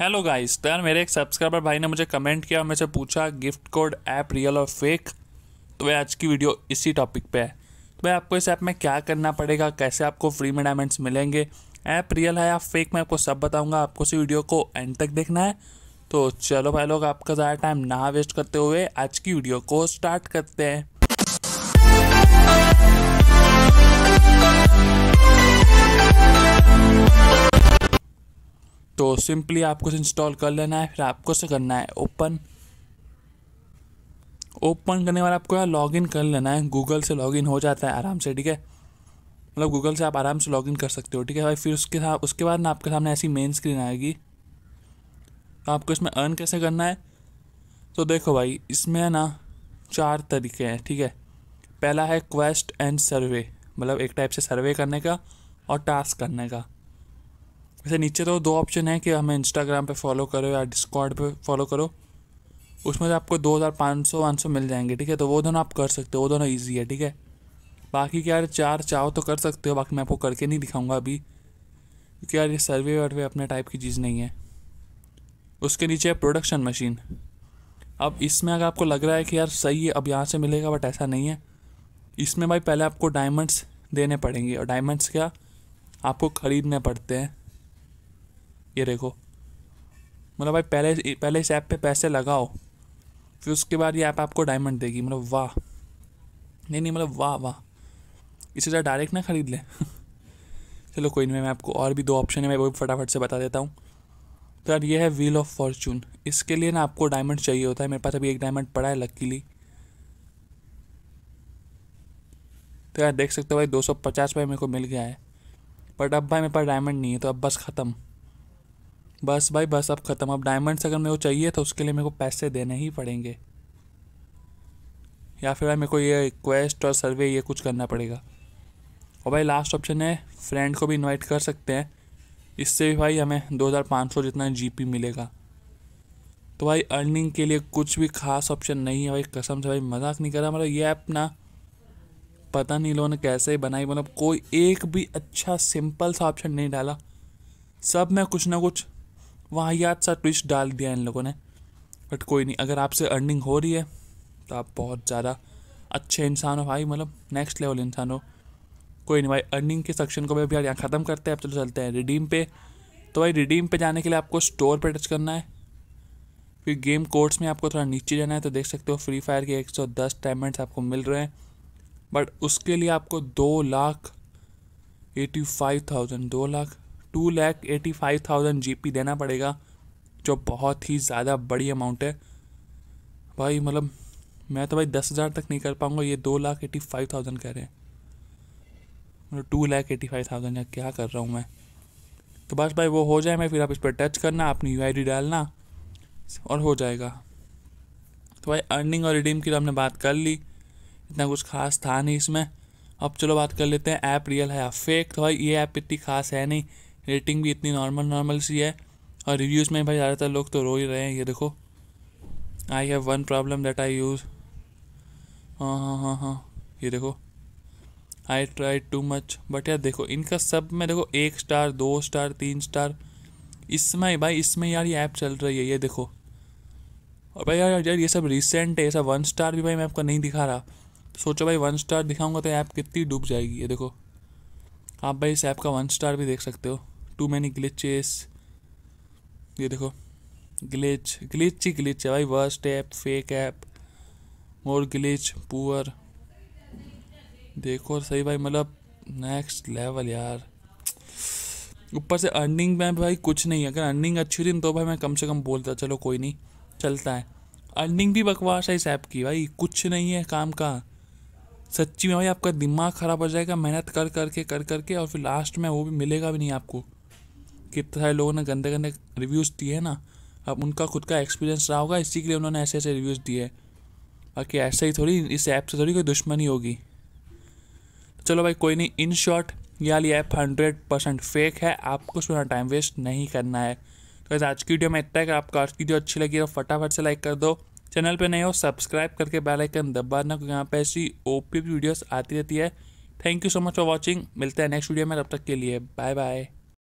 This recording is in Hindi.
हेलो गाइस तो यार मेरे एक सब्सक्राइबर भाई ने मुझे कमेंट किया और मुझे पूछा गिफ्ट कोड ऐप रियल और फेक तो वह आज की वीडियो इसी टॉपिक पे है तो भाई आपको इस ऐप में क्या करना पड़ेगा कैसे आपको फ्री में डायमंड्स मिलेंगे ऐप रियल है या फेक मैं आपको सब बताऊंगा आपको इस वीडियो को एंड तक देखना है तो चलो भाई लोग आपका ज़्यादा टाइम ना वेस्ट करते हुए आज की वीडियो को स्टार्ट करते हैं तो सिंपली आपको इंस्टॉल कर लेना है फिर आपको से करना है ओपन ओपन करने वाला आपको यहाँ लॉग कर लेना है गूगल से लॉगिन हो जाता है आराम से ठीक है मतलब गूगल से आप आराम से लॉगिन कर सकते हो ठीक है भाई फिर उसके साथ उसके बाद ना आपके सामने ऐसी मेन स्क्रीन आएगी तो आपको इसमें अर्न कैसे करना है तो देखो भाई इसमें ना चार तरीके हैं ठीक है पहला है क्वेस्ट एंड सर्वे मतलब एक टाइप से सर्वे करने का और टास्क करने का वैसे नीचे तो दो ऑप्शन है कि हमें इंस्टाग्राम पे फॉलो करो या डिस्कॉर्ड पे फॉलो करो उसमें से आपको दो हज़ार पाँच सौ पाँच सौ मिल जाएंगे ठीक है तो वो दोनों आप कर सकते हो वो दोनों ईजी है ठीक है बाकी क्या यार चार चाहो तो कर सकते हो बाकी मैं आपको करके नहीं दिखाऊंगा अभी क्योंकि यार ये सर्वे वर्वे अपने टाइप की चीज़ नहीं है उसके नीचे है प्रोडक्शन मशीन अब इसमें अगर आपको लग रहा है कि यार सही है अब यहाँ से मिलेगा बट ऐसा नहीं है इसमें भाई पहले आपको डायमंड्स देने पड़ेंगे और डायमंड्स क्या आपको ख़रीदने पड़ते हैं ये देखो मतलब भाई पहले पहले इस ऐप पे पैसे लगाओ फिर उसके बाद ये ऐप आपको डायमंड देगी मतलब वाह नहीं नहीं मतलब वाह वाह इसे ज़्यादा डायरेक्ट ना ख़रीद लें चलो कोई नहीं मैं आपको और भी दो ऑप्शन है मैं वो भी फटाफट से बता देता हूँ तो यार ये है व्हील ऑफ फॉर्चून इसके लिए ना आपको डायमंड चाहिए होता है मेरे पास अभी एक डायमंड पड़ा है लकीली तो यार देख सकते हो भाई दो सौ पचास रुपये मेरे को मिल गया है बट अब भाई मेरे पास डायमंड नहीं है तो अब बस ख़त्म बस भाई बस अब ख़त्म अब डायमंड्स अगर मेरे को चाहिए तो उसके लिए मेरे को पैसे देने ही पड़ेंगे या फिर भाई मेरे को ये क्वेस्ट और सर्वे ये कुछ करना पड़ेगा और भाई लास्ट ऑप्शन है फ्रेंड को भी इनवाइट कर सकते हैं इससे भी भाई हमें 2500 जितना जीपी मिलेगा तो भाई अर्निंग के लिए कुछ भी खास ऑप्शन नहीं है भाई कसम से भाई मजाक नहीं कर रहा मतलब ये ऐप ना पता नहीं लोगों ने कैसे बनाई मतलब कोई एक भी अच्छा सिंपल सा ऑप्शन नहीं डाला सब में कुछ ना कुछ वाहियात सा ट्विस्ट डाल दिया इन लोगों ने बट कोई नहीं अगर आपसे अर्निंग हो रही है तो आप बहुत ज़्यादा अच्छे इंसान हो भाई मतलब नेक्स्ट लेवल इंसान हो कोई नहीं भाई अर्निंग के सेक्शन को भी अभी यहाँ ख़त्म करते हैं अब चलो तो चलते हैं रिडीम पे तो भाई रिडीम पे जाने के लिए आपको स्टोर पर टच करना है फिर गेम कोर्ट्स में आपको थोड़ा नीचे जाना है तो देख सकते हो फ्री फायर के दस डायमंड्स आपको मिल रहे हैं बट उसके लिए आपको दो लाख एटी फाइव थाउजेंड दो lakh two lakh eighty five thousand G P देना पड़ेगा जो बहुत ही ज़्यादा बड़ी अमाउंट है भाई मतलब मैं तो भाई दस हज़ार तक नहीं कर पाऊँगा ये दो लाख एटी फाइव थाउजेंड कह रहे हैं मतलब two lakh eighty five thousand या क्या कर रहा हूँ मैं तो बस भाई वो हो जाए मैं फिर आप इस पर टच करना अपनी यू डालना और हो जाएगा तो भाई अर्निंग और रिडीम की तो हमने बात कर ली इतना कुछ खास था नहीं इसमें अब चलो बात कर लेते हैं ऐप रियल है या फेक तो भाई ये ऐप इतनी खास है नहीं रेटिंग भी इतनी नॉर्मल नॉर्मल सी है और रिव्यूज़ में भाई ज़्यादातर लोग तो रो ही रहे हैं ये देखो I have one problem that I use हाँ हाँ हाँ हाँ ये देखो I try too much but यार देखो इनका सब में देखो एक स्टार दो स्टार तीन स्टार इसमें भाई इसमें यार ये ऐप चल रही है ये देखो और भाई यार यार ये सब रिसेंट है ये सब वन स्टार भी भाई मैं आपको नहीं दिखा रहा तो सोचो भाई वन स्टार दिखाऊंगा तो ऐप कितनी डूब जाएगी ये देखो आप भाई इस ऐप का वन स्टार भी देख सकते हो टू मैनी ग्लिचेस ये देखो ग्लिच ग्लिच ही ग्लिच है भाई worst app fake app more glitch poor देखो और सही भाई मतलब नेक्स्ट लेवल यार ऊपर से अर्निंग में भाई कुछ नहीं है अगर अर्निंग अच्छी थी तो भाई मैं कम से कम बोलता चलो कोई नहीं चलता है अर्निंग भी बकवास है इस ऐप की भाई कुछ नहीं है काम का सच्ची में भाई आपका दिमाग ख़राब हो जाएगा मेहनत कर करके कर करके और फिर लास्ट में वो भी मिलेगा भी नहीं आपको कितने सारे लोगों ने गंदे गंदे रिव्यूज़ दिए हैं ना अब उनका खुद का एक्सपीरियंस रहा होगा इसी के लिए उन्होंने ऐसे ऐसे रिव्यूज़ दिए हैं बाकी ऐसे ही थोड़ी इस ऐप से थोड़ी कोई दुश्मनी होगी तो चलो भाई कोई नहीं इन शॉर्ट ये वाली ऐप हंड्रेड परसेंट फेक है आपको उसमें टाइम वेस्ट नहीं करना है तो आज की वीडियो में इतना है कि आपको आज की वीडियो अच्छी लगी तो फटाफट से लाइक कर दो चैनल पे नए हो सब्सक्राइब करके बेल आइकन देना क्योंकि यहाँ पे ऐसी ओ पी वीडियोस आती रहती है thank you so much for watching मिलते हैं नेक्स्ट वीडियो में तब तक के लिए बाय बाय